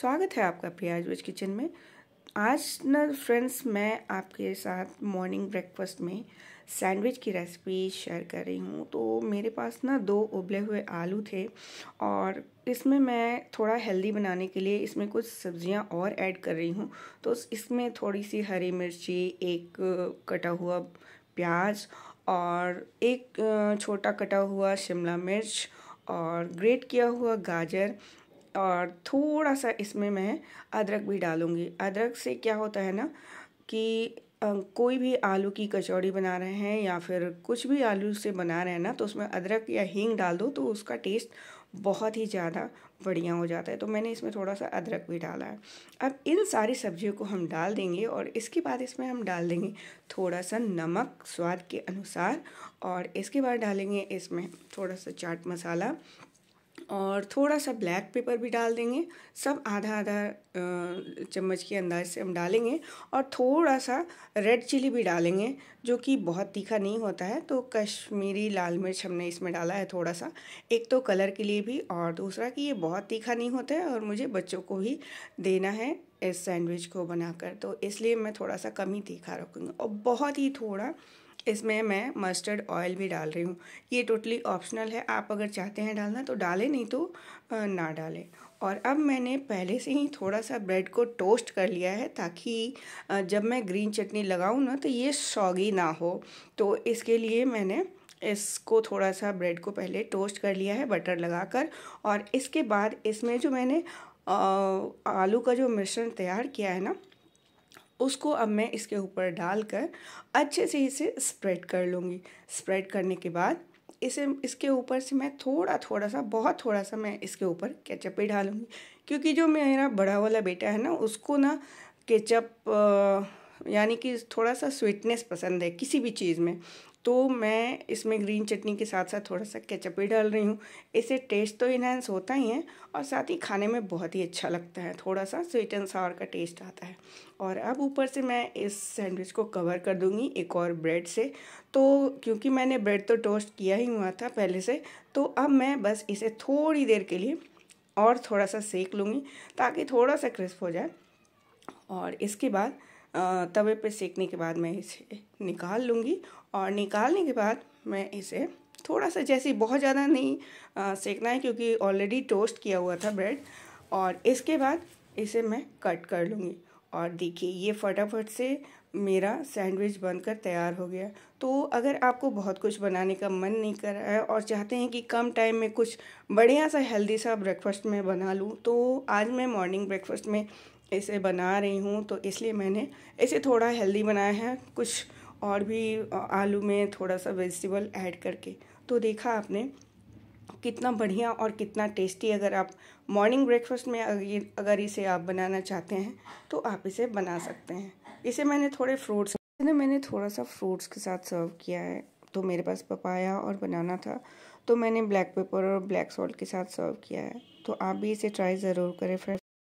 स्वागत है आपका वेज किचन में आज न फ्रेंड्स मैं आपके साथ मॉर्निंग ब्रेकफास्ट में सैंडविच की रेसिपी शेयर कर रही हूँ तो मेरे पास ना दो उबले हुए आलू थे और इसमें मैं थोड़ा हेल्दी बनाने के लिए इसमें कुछ सब्जियाँ और ऐड कर रही हूँ तो इसमें थोड़ी सी हरी मिर्ची एक कटा हुआ प्याज और एक छोटा कटा हुआ शिमला मिर्च और ग्रेट किया हुआ गाजर और थोड़ा सा इसमें मैं अदरक भी डालूँगी अदरक से क्या होता है ना कि कोई भी आलू की कचौड़ी बना रहे हैं या फिर कुछ भी आलू से बना रहे हैं ना तो उसमें अदरक या हींग डाल दो तो उसका टेस्ट बहुत ही ज़्यादा बढ़िया हो जाता है तो मैंने इसमें थोड़ा सा अदरक भी डाला है अब इन सारी सब्जियों को हम डाल देंगे और इसके बाद इसमें हम डाल देंगे थोड़ा सा नमक स्वाद के अनुसार और इसके बाद डालेंगे इसमें थोड़ा सा चाट मसाला और थोड़ा सा ब्लैक पेपर भी डाल देंगे सब आधा आधा चम्मच के अंदाज से हम डालेंगे और थोड़ा सा रेड चिली भी डालेंगे जो कि बहुत तीखा नहीं होता है तो कश्मीरी लाल मिर्च हमने इसमें डाला है थोड़ा सा एक तो कलर के लिए भी और दूसरा कि ये बहुत तीखा नहीं होता है और मुझे बच्चों को भी देना है इस सैंडविच को बनाकर तो इसलिए मैं थोड़ा सा कम ही तीखा रखूँगी और बहुत ही थोड़ा इसमें मैं मस्टर्ड ऑयल भी डाल रही हूँ ये टोटली ऑप्शनल है आप अगर चाहते हैं डालना तो डालें नहीं तो ना डालें और अब मैंने पहले से ही थोड़ा सा ब्रेड को टोस्ट कर लिया है ताकि जब मैं ग्रीन चटनी लगाऊँ ना तो ये सॉगी ना हो तो इसके लिए मैंने इसको थोड़ा सा ब्रेड को पहले टोस्ट कर लिया है बटर लगाकर और इसके बाद इसमें जो मैंने आलू का जो मिश्रण तैयार किया है ना उसको अब मैं इसके ऊपर डालकर अच्छे से इसे स्प्रेड कर लूँगी स्प्रेड करने के बाद इसे इसके ऊपर से मैं थोड़ा थोड़ा सा बहुत थोड़ा सा मैं इसके ऊपर केचप ही डालूँगी क्योंकि जो मेरा बड़ा वाला बेटा है ना उसको ना केचप यानी कि थोड़ा सा स्वीटनेस पसंद है किसी भी चीज़ में तो मैं इसमें ग्रीन चटनी के साथ साथ थोड़ा सा केचप भी डाल रही हूँ इससे टेस्ट तो इनहेंस होता ही है और साथ ही खाने में बहुत ही अच्छा लगता है थोड़ा सा स्वीट एंड सावर का टेस्ट आता है और अब ऊपर से मैं इस सैंडविच को कवर कर दूँगी एक और ब्रेड से तो क्योंकि मैंने ब्रेड तो टोस्ट किया ही हुआ था पहले से तो अब मैं बस इसे थोड़ी देर के लिए और थोड़ा सा सेक लूँगी ताकि थोड़ा सा क्रिस्प हो जाए और इसके बाद तवे पे सेकने के बाद मैं इसे निकाल लूँगी और निकालने के बाद मैं इसे थोड़ा सा जैसे बहुत ज़्यादा नहीं सेकना है क्योंकि ऑलरेडी टोस्ट किया हुआ था ब्रेड और इसके बाद इसे मैं कट कर लूँगी और देखिए ये फटाफट से मेरा सैंडविच बनकर तैयार हो गया तो अगर आपको बहुत कुछ बनाने का मन नहीं कर रहा है और चाहते हैं कि कम टाइम में कुछ बढ़िया सा हेल्दी सा ब्रेकफास्ट में बना लूँ तो आज मैं मॉर्निंग ब्रेकफास्ट में इसे बना रही हूँ तो इसलिए मैंने इसे थोड़ा हेल्दी बनाया है कुछ और भी आलू में थोड़ा सा वेजिटेबल ऐड करके तो देखा आपने कितना बढ़िया और कितना टेस्टी अगर आप मॉर्निंग ब्रेकफास्ट में अगर इसे आप बनाना चाहते हैं तो आप इसे बना सकते हैं इसे मैंने थोड़े फ्रूट्स ना मैंने थोड़ा सा फ्रूट्स के साथ सर्व किया है तो मेरे पास पपाया और बनाना था तो मैंने ब्लैक पेपर और ब्लैक सॉल्ट के साथ सर्व किया है तो आप भी इसे ट्राई ज़रूर करें फ्रेंड